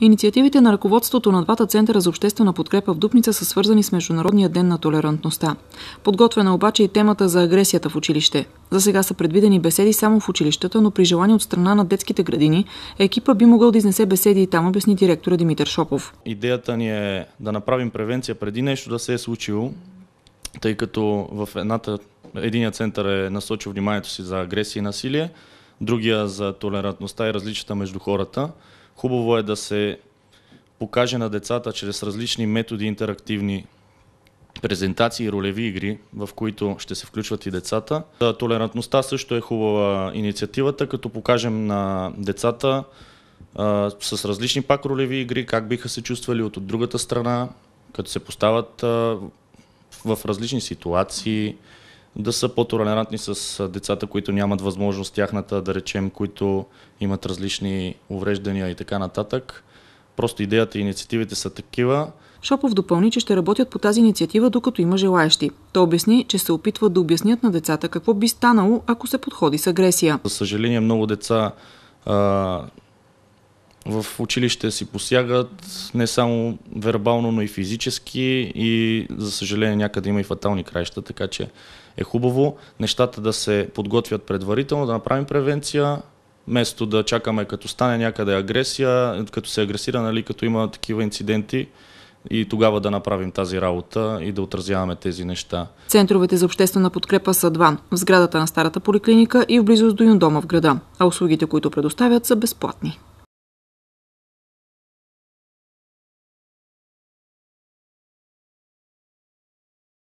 Инициативите на ръководството на двата центъра за обществена подкрепа в Дупница са свързани с Международния ден на толерантността. Подготвена обаче и темата за агресията в училище. За сега са предвидени беседи само в училищата, но при желание от страна на детските градини, екипа би могъл да изнесе беседи и там, обясни директора Димитър Шопов. Идеята ни е да направим превенция преди нещо да се е случило, тъй като в едната, единия център е насочил вниманието си за агресия и насилие, другия за толерантността и различията между хората. Хубаво е да се покаже на децата чрез различни методи интерактивни презентации и ролеви игри, в които ще се включват и децата. Толерантността също е хубава инициативата, като покажем на децата а, с различни пак ролеви игри, как биха се чувствали от, от другата страна, като се поставят а, в различни ситуации, да са по-толерантни с децата, които нямат възможност тяхната, да речем, които имат различни увреждания и така нататък. Просто идеята и инициативите са такива. Шопов допълни, че ще работят по тази инициатива, докато има желаящи. Той обясни, че се опитват да обяснят на децата какво би станало, ако се подходи с агресия. За съжаление, много деца а, в училище си посягат не само вербално, но и физически и за съжаление някъде има и фатални краища, така че е хубаво нещата да се подготвят предварително, да направим превенция, вместо да чакаме като стане някъде агресия, като се агресира, нали, като има такива инциденти, и тогава да направим тази работа и да отразяваме тези неща. Центровете за обществена подкрепа са два в сградата на старата поликлиника и в близост до Юндома в града, а услугите, които предоставят, са безплатни.